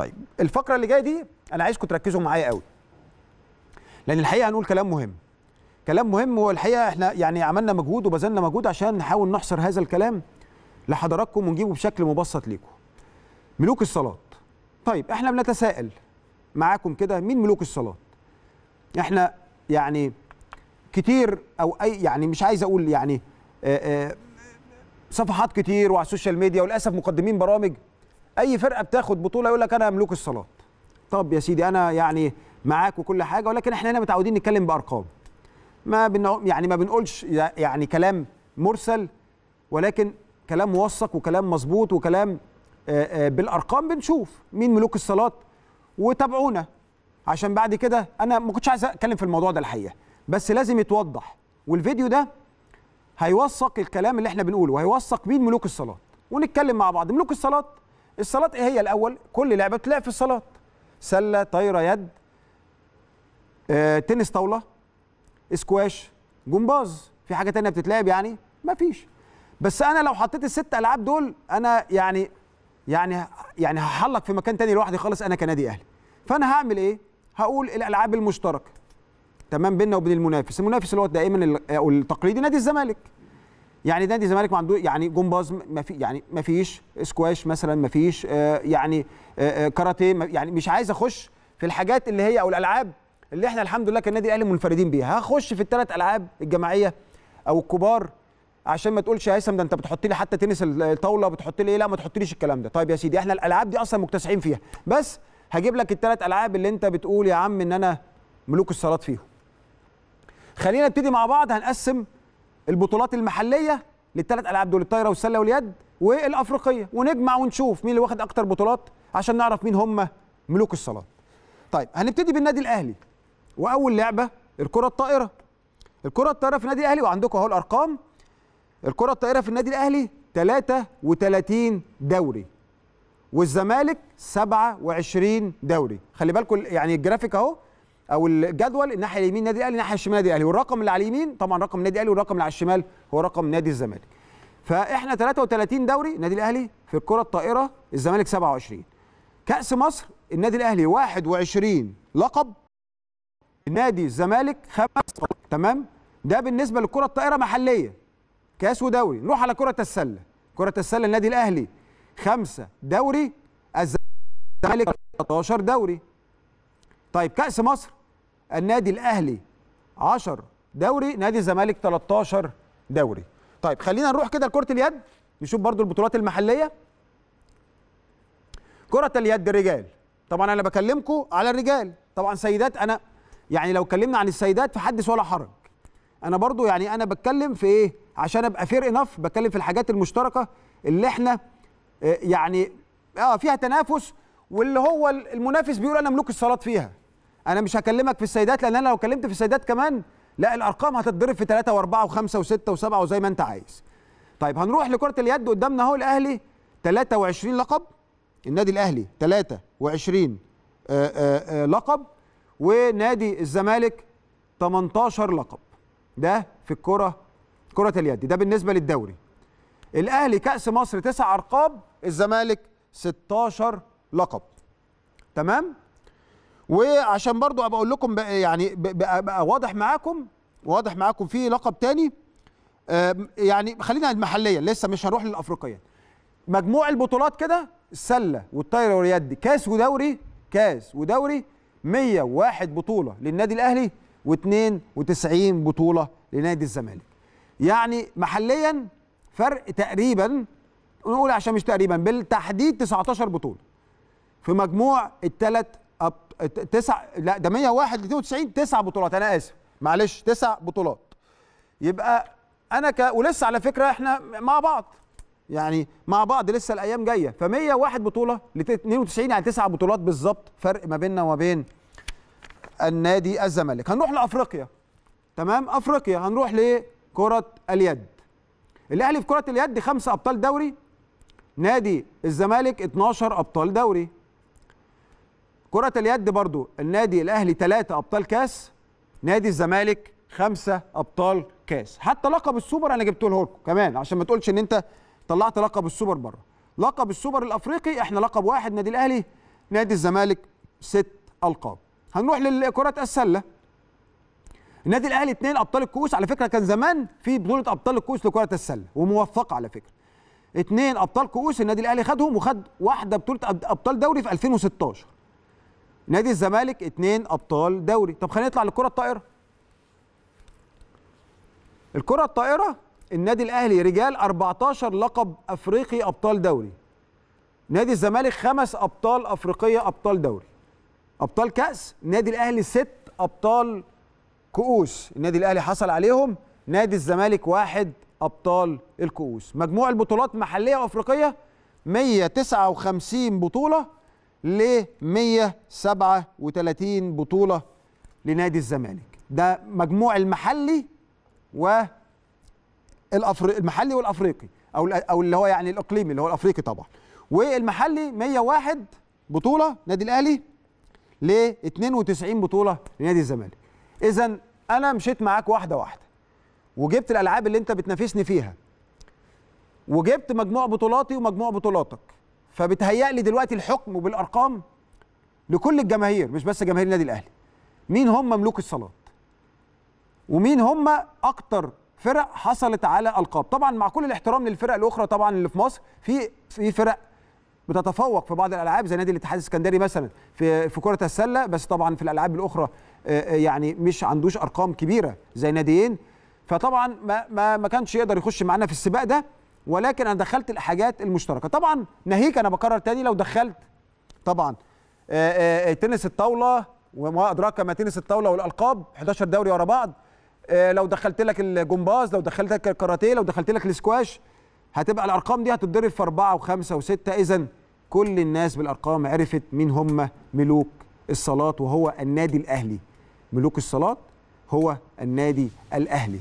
طيب الفقره اللي جايه دي انا عايزكم تركزوا معايا قوي لان الحقيقه هنقول كلام مهم كلام مهم والحقيقه احنا يعني عملنا مجهود وبذلنا مجهود عشان نحاول نحصر هذا الكلام لحضراتكم ونجيبه بشكل مبسط ليكم ملوك الصلاه طيب احنا بنتساءل معاكم كده مين ملوك الصلاه احنا يعني كتير او اي يعني مش عايز اقول يعني صفحات كتير وعلى السوشيال ميديا وللاسف مقدمين برامج اي فرقه بتاخد بطوله يقول لك انا ملوك الصالات طب يا سيدي انا يعني معاك وكل حاجه ولكن احنا هنا متعودين نتكلم بارقام ما بن يعني ما بنقولش يعني كلام مرسل ولكن كلام موثق وكلام مظبوط وكلام آه، آه، بالارقام بنشوف مين ملوك الصالات وتابعونا عشان بعد كده انا ما كنتش عايز اتكلم في الموضوع ده الحقيقه بس لازم يتوضح والفيديو ده هيوثق الكلام اللي احنا بنقوله وهيوثق مين ملوك الصالات ونتكلم مع بعض ملوك الصالات الصالات ايه هي الاول كل لعبه بتلعب في الصالات سله طايره يد آه، تنس طاوله اسكواش جمباز في حاجه تانية بتتلعب يعني ما فيش بس انا لو حطيت الست العاب دول انا يعني يعني يعني هحلق في مكان تاني لوحدي خالص انا كنادي اهلي فانا هعمل ايه هقول الالعاب المشتركه تمام بيننا وبين المنافس المنافس اللي هو دائما التقليدي نادي الزمالك يعني نادي الزمالك ما عنده يعني جمباز ما في يعني ما فيش سكواش مثلا ما فيش آه، يعني آه، آه، كاراتيه يعني مش عايز اخش في الحاجات اللي هي او الالعاب اللي احنا الحمد لله النادي الاهلي منفردين بيها هخش في الثلاث العاب الجماعيه او الكبار عشان ما تقولش يا هيثم ده انت بتحط لي حتى تنس الطاوله بتحط لي ايه لا ما تحطليش الكلام ده طيب يا سيدي احنا الالعاب دي اصلا مكتسحين فيها بس هجيب لك الثلاث العاب اللي انت بتقول يا عم ان انا ملوك الصالات فيهم خلينا نبتدي مع بعض هنقسم البطولات المحليه للثلاث العاب دول الطايره والسله واليد والافريقيه ونجمع ونشوف مين اللي واخد اكتر بطولات عشان نعرف مين هم ملوك الصالات طيب هنبتدي بالنادي الاهلي واول لعبه الكره الطائره الكره الطائره في النادي الاهلي وعندكم اهو الارقام الكره الطائره في النادي الاهلي 33 دوري والزمالك 27 دوري خلي بالكم يعني الجرافيك اهو او الجدول الناحيه اليمين نادي الاهلي الناحيه الشمال نادي الاهلي والرقم اللي على اليمين طبعا رقم النادي الاهلي والرقم اللي على الشمال هو رقم نادي الزمالك فاحنا 33 دوري نادي الاهلي في الكره الطائره الزمالك 27 كاس مصر النادي الاهلي 21 لقب نادي الزمالك خمس تمام ده بالنسبه للكره الطائره محليه كاس ودوري نروح على كره السله كره السله النادي الاهلي خمسة دوري الزمالك 13 دوري طيب كاس مصر النادي الاهلي 10 دوري نادي الزمالك 13 دوري طيب خلينا نروح كده لكره اليد نشوف برضو البطولات المحليه كره اليد الرجال طبعا انا بكلمكم على الرجال طبعا سيدات انا يعني لو اتكلمنا عن السيدات فحدث ولا حرج انا برضو يعني انا بتكلم في ايه عشان ابقى فير انف بتكلم في الحاجات المشتركه اللي احنا آه، يعني اه فيها تنافس واللي هو المنافس بيقول انا ملوك الصالات فيها انا مش هكلمك في السيدات لان انا لو كلمت في السيدات كمان لا الارقام هتتضرب في 3 و4 و5 و6 و7 وزي ما انت عايز طيب هنروح لكره اليد قدامنا اهو الاهلي 23 لقب النادي الاهلي 23 آآ آآ لقب ونادي الزمالك 18 لقب ده في الكره كره اليد ده بالنسبه للدوري الاهلي كاس مصر 9 ارقام الزمالك 16 لقب تمام وعشان برضو ابقى اقول لكم بقى يعني بقى, بقى واضح معاكم واضح معاكم في لقب تاني يعني خلينا المحليا لسه مش هروح للافريقيه مجموع البطولات كده السله والطايره واليد كاس ودوري كاس ودوري 101 بطوله للنادي الاهلي و92 بطوله لنادي الزمالك يعني محليا فرق تقريبا نقول عشان مش تقريبا بالتحديد 19 بطوله في مجموع الثلاث أب... تسع لا ده 101 ل 92 تسع بطولات انا اسف معلش تسع بطولات يبقى انا ك ولسه على فكره احنا مع بعض يعني مع بعض لسه الايام جايه ف 101 بطوله ل 92 يعني تسع بطولات بالظبط فرق ما بيننا وما بين النادي الزمالك هنروح لافريقيا تمام افريقيا هنروح لكره اليد الاهلي في كره اليد خمسه ابطال دوري نادي الزمالك 12 ابطال دوري كرة اليد برضو النادي الأهلي ثلاثة أبطال كاس نادي الزمالك خمسة أبطال كاس حتى لقب السوبر أنا جبته لكم كمان عشان ما تقولش إن أنت طلعت لقب السوبر بره لقب السوبر الأفريقي إحنا لقب واحد نادي الأهلي نادي الزمالك ست ألقاب هنروح لكرة السلة النادي الأهلي اثنين أبطال الكؤوس على فكرة كان زمان في بطولة أبطال الكؤوس لكرة السلة وموفقة على فكرة اثنين أبطال كؤوس النادي الأهلي خدهم وخد واحدة بطولة أبطال دوري في 2016 نادي الزمالك اتنين ابطال دوري طب خلينا نطلع للكره الطائره الكره الطائره النادي الاهلي رجال 14 لقب افريقي ابطال دوري نادي الزمالك خمس ابطال افريقيه ابطال دوري ابطال كاس نادي الاهلي ست ابطال كؤوس النادي الاهلي حصل عليهم نادي الزمالك واحد ابطال الكؤوس مجموع البطولات محليه وافريقيه 159 بطوله ل 137 بطولة لنادي الزمالك ده مجموع المحلي و المحلي والافريقي او او اللي هو يعني الاقليمي اللي هو الافريقي طبعا والمحلي 101 بطوله نادي الاهلي ل 92 بطوله لنادي الزمالك اذا انا مشيت معاك واحده واحده وجبت الالعاب اللي انت بتنافسني فيها وجبت مجموع بطولاتي ومجموع بطولاتك فبتهيألي دلوقتي الحكم بالارقام لكل الجماهير مش بس جماهير النادي الاهلي مين هم ملوك الصالات ومين هم اكتر فرق حصلت على القاب طبعا مع كل الاحترام للفرق الاخرى طبعا اللي في مصر في في فرق بتتفوق في بعض الالعاب زي نادي الاتحاد السكندري مثلا في في كره السله بس طبعا في الالعاب الاخرى آه، آه، يعني مش عندوش ارقام كبيره زي ناديين فطبعا ما ما, ما كانش يقدر يخش معانا في السباق ده ولكن انا دخلت الحاجات المشتركه طبعا ناهيك انا بكرر تاني لو دخلت طبعا آه، آه، آه، تنس الطاوله وما ادراك ما تنس الطاوله والالقاب 11 دوري ورا بعض لو دخلت لك الجمباز لو دخلت لك الكاراتيه لو دخلت لك الاسكواش هتبقى الارقام دي هتتضرب في اربعه وخمسه وسته اذا كل الناس بالارقام عرفت مين هم ملوك الصالات وهو النادي الاهلي ملوك الصالات هو النادي الاهلي